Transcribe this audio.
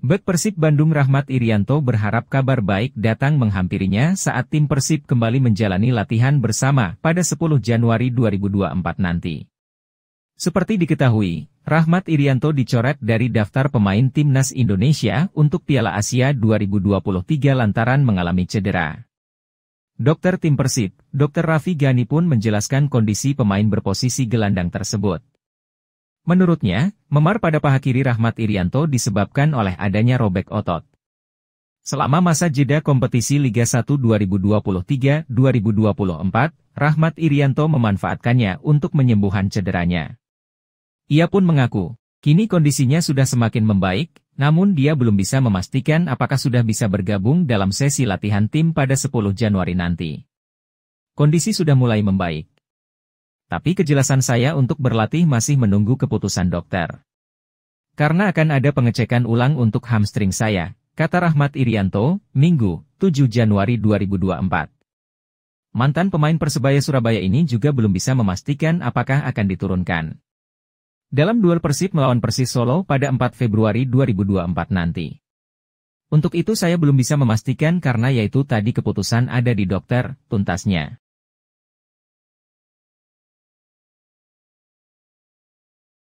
Bek Persib Bandung Rahmat Irianto berharap kabar baik datang menghampirinya saat tim Persib kembali menjalani latihan bersama pada 10 Januari 2024 nanti. Seperti diketahui, Rahmat Irianto dicoret dari daftar pemain Timnas Indonesia untuk Piala Asia 2023 lantaran mengalami cedera. Dokter tim Persib, Dr. Raffi Gani pun menjelaskan kondisi pemain berposisi gelandang tersebut. Menurutnya, memar pada paha kiri Rahmat Irianto disebabkan oleh adanya robek otot. Selama masa jeda kompetisi Liga 1 2023-2024, Rahmat Irianto memanfaatkannya untuk menyembuhan cederanya. Ia pun mengaku, kini kondisinya sudah semakin membaik, namun dia belum bisa memastikan apakah sudah bisa bergabung dalam sesi latihan tim pada 10 Januari nanti. Kondisi sudah mulai membaik. Tapi kejelasan saya untuk berlatih masih menunggu keputusan dokter. Karena akan ada pengecekan ulang untuk hamstring saya, kata Rahmat Irianto, Minggu, 7 Januari 2024. Mantan pemain Persebaya Surabaya ini juga belum bisa memastikan apakah akan diturunkan. Dalam duel Persib melawan Persis Solo pada 4 Februari 2024 nanti. Untuk itu saya belum bisa memastikan karena yaitu tadi keputusan ada di dokter, tuntasnya.